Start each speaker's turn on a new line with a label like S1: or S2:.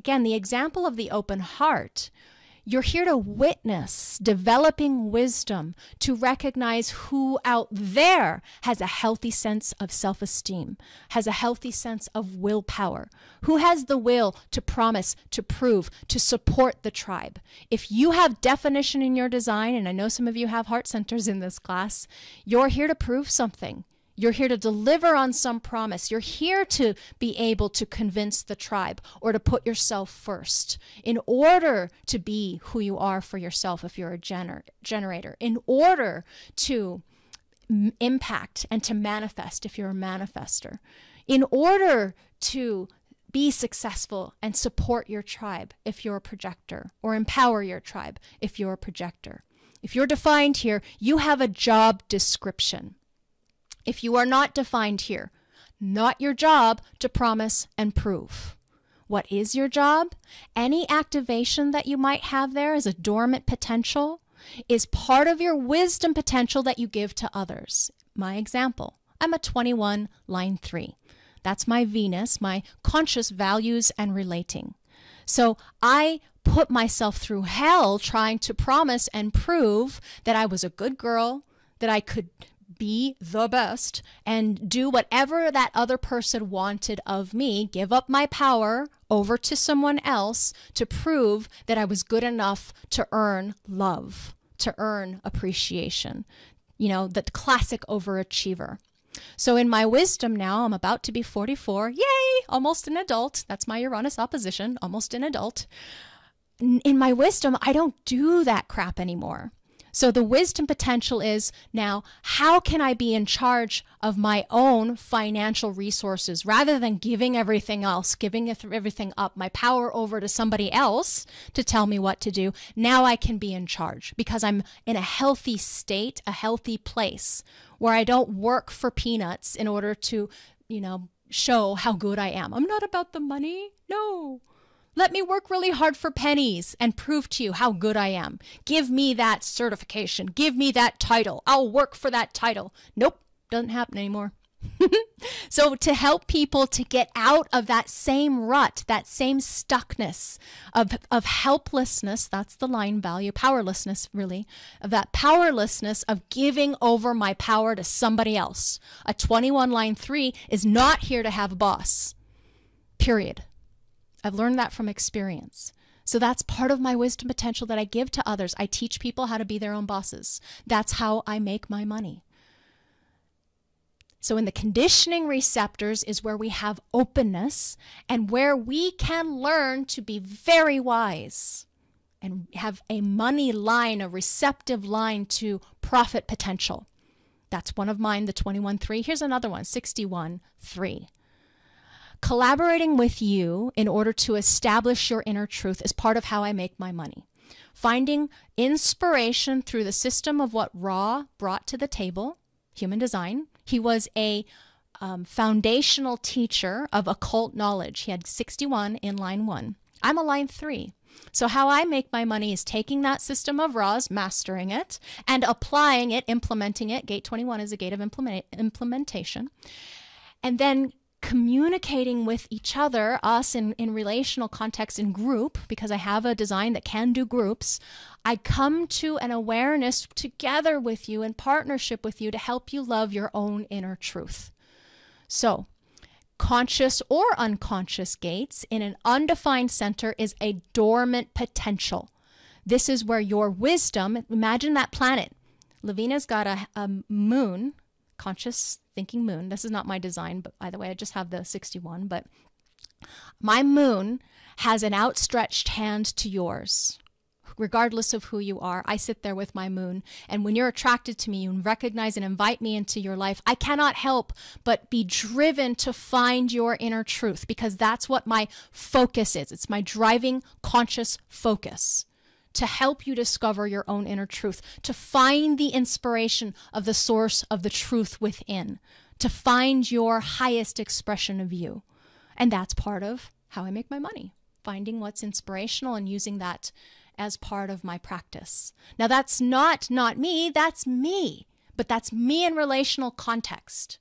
S1: Again, the example of the open heart. You're here to witness developing wisdom, to recognize who out there has a healthy sense of self esteem, has a healthy sense of willpower, who has the will to promise, to prove, to support the tribe. If you have definition in your design, and I know some of you have heart centers in this class, you're here to prove something. You're here to deliver on some promise. You're here to be able to convince the tribe or to put yourself first in order to be who you are for yourself if you're a gener- generator, in order to m- impact and to manifest if you're a manifester, in order to be successful and support your tribe if you're a projector, or empower your tribe if you're a projector. If you're defined here, you have a job description if you are not defined here. Not your job to promise and prove. What is your job? Any activation that you might have there as a dormant potential, is part of your wisdom potential that you give to others. My example I'm a 21, line 3. That's my Venus, my conscious values and relating. So I put myself through hell trying to promise and prove that I was a good girl, that I could be the best and do whatever that other person wanted of me, give up my power over to someone else to prove that I was good enough to earn love, to earn appreciation. You know, the classic overachiever. So, in my wisdom now, I'm about to be 44. Yay! Almost an adult. That's my Uranus opposition, almost an adult. In my wisdom, I don't do that crap anymore. So the wisdom potential is now how can I be in charge of my own financial resources rather than giving everything else, giving everything up, my power over to somebody else to tell me what to do. Now I can be in charge because I'm in a healthy state, a healthy place where I don't work for peanuts in order to, you know, show how good I am. I'm not about the money. No. Let me work really hard for pennies and prove to you how good I am. Give me that certification. Give me that title. I'll work for that title. Nope, doesn't happen anymore. so, to help people to get out of that same rut, that same stuckness of, of helplessness, that's the line value, powerlessness, really, of that powerlessness of giving over my power to somebody else. A 21 line three is not here to have a boss, period. I've learned that from experience. So that's part of my wisdom potential that I give to others. I teach people how to be their own bosses. That's how I make my money. So, in the conditioning receptors is where we have openness and where we can learn to be very wise and have a money line, a receptive line to profit potential. That's one of mine, the 21 3. Here's another one, 61 3. Collaborating with you in order to establish your inner truth is part of how I make my money. Finding inspiration through the system of what Raw brought to the table, human design. He was a um, foundational teacher of occult knowledge. He had 61 in line one. I'm a line three. So, how I make my money is taking that system of Raws, mastering it, and applying it, implementing it. Gate 21 is a gate of implement implementation. And then communicating with each other, us in, in relational context in group, because I have a design that can do groups, I come to an awareness together with you in partnership with you to help you love your own inner truth. So, conscious or unconscious gates in an undefined center is a dormant potential. This is where your wisdom, imagine that planet. Lavina's got a, a moon conscious thinking moon. This is not my design, but by the way, I just have the 61. But my moon has an outstretched hand to yours. Regardless of who you are, I sit there with my moon. And when you're attracted to me and recognize and invite me into your life, I cannot help but be driven to find your inner truth because that's what my focus is. It's my driving conscious focus to help you discover your own inner truth, to find the inspiration of the source of the truth within, to find your highest expression of you. And that's part of how I make my money, finding what's inspirational and using that as part of my practice. Now, that's not not me, that's me, but that's me in relational context.